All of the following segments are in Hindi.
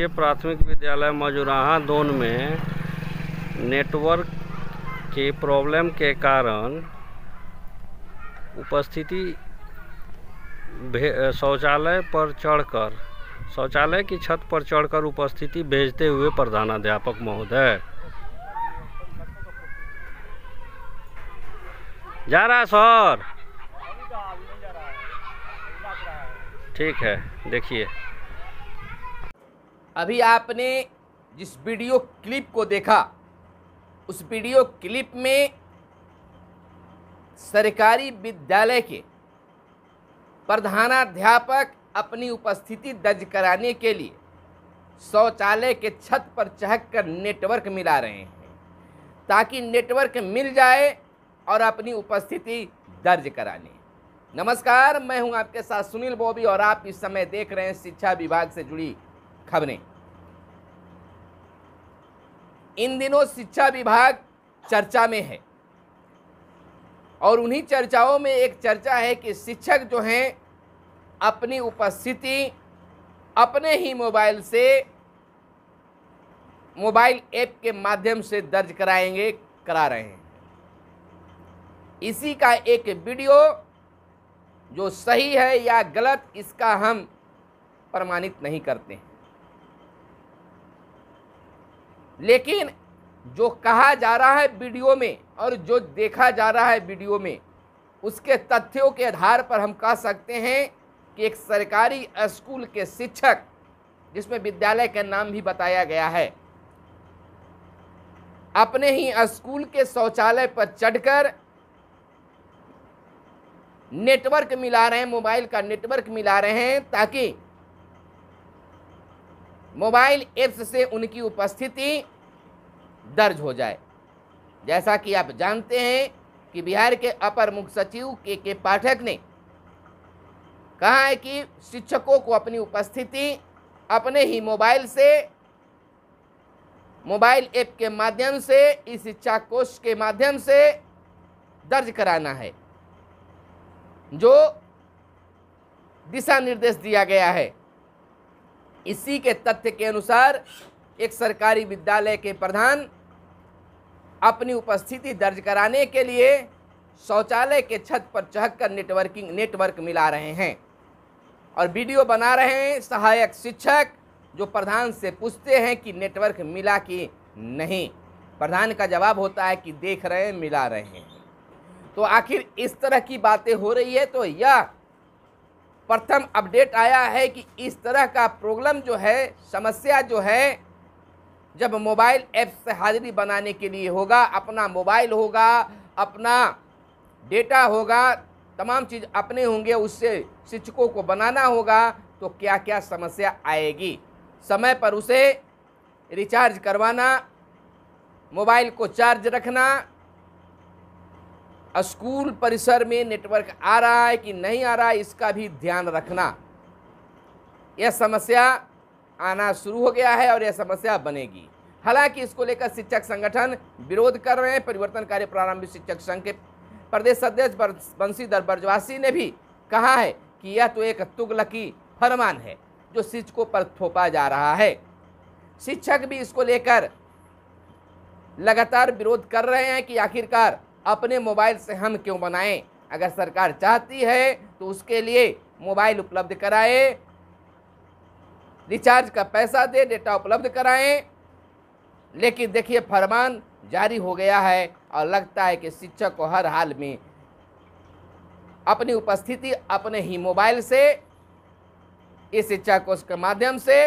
राजकीय प्राथमिक विद्यालय मजुराहा दोन में नेटवर्क के प्रॉब्लम के कारण उपस्थिति शौचालय पर चढ़कर शौचालय की छत पर चढ़कर उपस्थिति भेजते हुए प्रधानाध्यापक महोदय जा रहा सर ठीक है देखिए अभी आपने जिस वीडियो क्लिप को देखा उस वीडियो क्लिप में सरकारी विद्यालय के प्रधानाध्यापक अपनी उपस्थिति दर्ज कराने के लिए शौचालय के छत पर चहक कर नेटवर्क मिला रहे हैं ताकि नेटवर्क मिल जाए और अपनी उपस्थिति दर्ज कराने नमस्कार मैं हूं आपके साथ सुनील बोबी और आप इस समय देख रहे हैं शिक्षा विभाग से जुड़ी खबरें इन दिनों शिक्षा विभाग चर्चा में है और उन्हीं चर्चाओं में एक चर्चा है कि शिक्षक जो हैं अपनी उपस्थिति अपने ही मोबाइल से मोबाइल ऐप के माध्यम से दर्ज कराएंगे करा रहे हैं इसी का एक वीडियो जो सही है या गलत इसका हम प्रमाणित नहीं करते हैं लेकिन जो कहा जा रहा है वीडियो में और जो देखा जा रहा है वीडियो में उसके तथ्यों के आधार पर हम कह सकते हैं कि एक सरकारी स्कूल के शिक्षक जिसमें विद्यालय का नाम भी बताया गया है अपने ही स्कूल के शौचालय पर चढ़कर नेटवर्क मिला रहे हैं मोबाइल का नेटवर्क मिला रहे हैं ताकि मोबाइल ऐप्स से उनकी उपस्थिति दर्ज हो जाए जैसा कि आप जानते हैं कि बिहार के अपर मुख्य सचिव के के पाठक ने कहा है कि शिक्षकों को अपनी उपस्थिति अपने ही मोबाइल से मोबाइल ऐप के माध्यम से इस शिक्षा कोष के माध्यम से दर्ज कराना है जो दिशा निर्देश दिया गया है इसी के तथ्य के अनुसार एक सरकारी विद्यालय के प्रधान अपनी उपस्थिति दर्ज कराने के लिए शौचालय के छत पर चहक कर नेटवर्किंग नेटवर्क मिला रहे हैं और वीडियो बना रहे हैं सहायक शिक्षक जो प्रधान से पूछते हैं कि नेटवर्क मिला कि नहीं प्रधान का जवाब होता है कि देख रहे हैं मिला रहे हैं तो आखिर इस तरह की बातें हो रही है तो यह प्रथम अपडेट आया है कि इस तरह का प्रॉब्लम जो है समस्या जो है जब मोबाइल ऐप से हाजिरी बनाने के लिए होगा अपना मोबाइल होगा अपना डेटा होगा तमाम चीज़ अपने होंगे उससे शिक्षकों को बनाना होगा तो क्या क्या समस्या आएगी समय पर उसे रिचार्ज करवाना मोबाइल को चार्ज रखना स्कूल परिसर में नेटवर्क आ रहा है कि नहीं आ रहा है इसका भी ध्यान रखना यह समस्या आना शुरू हो गया है और यह समस्या बनेगी हालांकि इसको लेकर शिक्षक संगठन विरोध कर रहे हैं परिवर्तन कार्य प्रारंभिक शिक्षक संघ के प्रदेश अध्यक्ष बंशीधर बर्जवासी ने भी कहा है कि यह तो एक तुगलकी फरमान है जो शिक्षकों पर थोपा जा रहा है शिक्षक भी इसको लेकर लगातार विरोध कर रहे हैं कि आखिरकार अपने मोबाइल से हम क्यों बनाएं अगर सरकार चाहती है तो उसके लिए मोबाइल उपलब्ध कराए रिचार्ज का पैसा दे डेटा उपलब्ध कराएं लेकिन देखिए फरमान जारी हो गया है और लगता है कि शिक्षक को हर हाल में अपनी उपस्थिति अपने ही मोबाइल से इस शिक्षा कोष के माध्यम से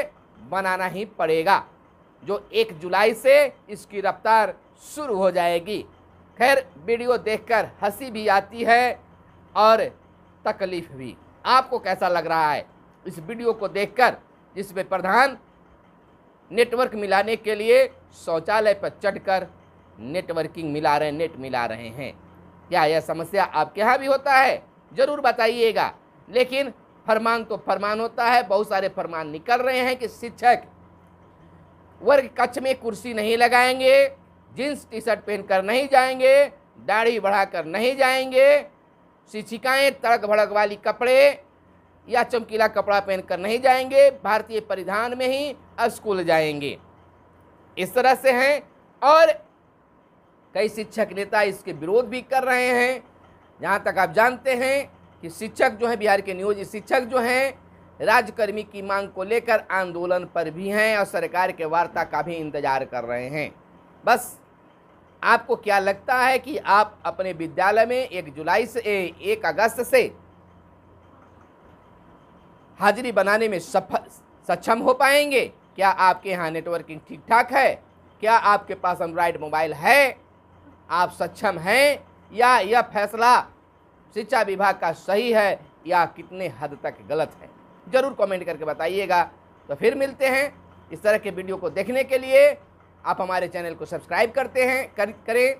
बनाना ही पड़ेगा जो एक जुलाई से इसकी रफ्तार शुरू हो जाएगी खैर वीडियो देखकर हंसी भी आती है और तकलीफ़ भी आपको कैसा लग रहा है इस वीडियो को देखकर जिसमें प्रधान नेटवर्क मिलाने के लिए शौचालय पर चढ़कर नेटवर्किंग मिला रहे नेट मिला रहे हैं क्या यह समस्या आपके यहाँ भी होता है ज़रूर बताइएगा लेकिन फरमान तो फरमान होता है बहुत सारे फरमान निकल रहे हैं कि शिक्षक वर्ग कक्ष में कुर्सी नहीं लगाएंगे जींस टी शर्ट पहन कर नहीं जाएंगे दाढ़ी बढ़ाकर नहीं जाएंगे शिक्षिकाएँ तड़क भड़क वाली कपड़े या चमकीला कपड़ा पहनकर नहीं जाएंगे भारतीय परिधान में ही स्कूल जाएंगे इस तरह से हैं और कई शिक्षक नेता इसके विरोध भी कर रहे हैं जहाँ तक आप जानते हैं कि शिक्षक जो हैं बिहार के नियोजित शिक्षक जो हैं राज्यकर्मी की मांग को लेकर आंदोलन पर भी हैं और सरकार के वार्ता का भी इंतजार कर रहे हैं बस आपको क्या लगता है कि आप अपने विद्यालय में एक जुलाई से एक अगस्त से हाजिरी बनाने में सफल सक्षम हो पाएंगे क्या आपके यहाँ नेटवर्किंग ठीक ठाक है क्या आपके पास एंड्रॉयड मोबाइल है आप सक्षम हैं या यह फैसला शिक्षा विभाग का सही है या कितने हद तक गलत है ज़रूर कमेंट करके बताइएगा तो फिर मिलते हैं इस तरह के वीडियो को देखने के लिए आप हमारे चैनल को सब्सक्राइब करते हैं कर करें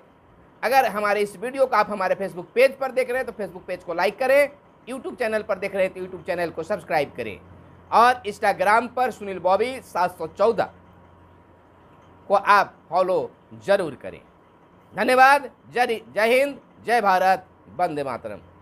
अगर हमारे इस वीडियो को आप हमारे फेसबुक पेज पर देख रहे हैं तो फेसबुक पेज को लाइक करें यूट्यूब चैनल पर देख रहे हैं तो यूट्यूब चैनल को सब्सक्राइब करें और इंस्टाग्राम पर सुनील बॉबी सात को आप फॉलो जरूर करें धन्यवाद जय जय हिंद जय भारत वंदे मातरम